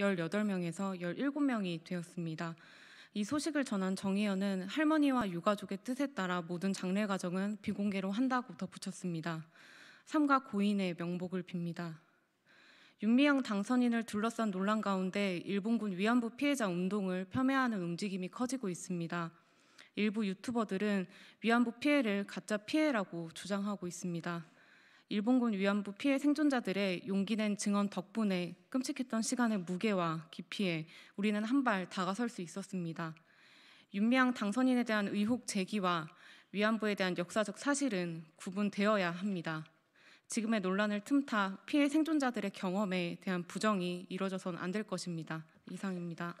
18명에서 17명이 되었습니다. 이 소식을 전한 정의연은 할머니와 유가족의 뜻에 따라 모든 장례 과정은 비공개로 한다고 덧붙였습니다. 삼가 고인의 명복을 빕니다. 윤미향 당선인을 둘러싼 논란 가운데 일본군 위안부 피해자 운동을 폄훼하는 움직임이 커지고 있습니다. 일부 유튜버들은 위안부 피해를 가짜 피해라고 주장하고 있습니다. 일본군 위안부 피해 생존자들의 용기낸 증언 덕분에 끔찍했던 시간의 무게와 깊이에 우리는 한 발 다가설 수 있었습니다. 윤미향 당선인에 대한 의혹 제기와 위안부에 대한 역사적 사실은 구분되어야 합니다. 지금의 논란을 틈타 피해 생존자들의 경험에 대한 부정이 이뤄져선 안 될 것입니다. 이상입니다.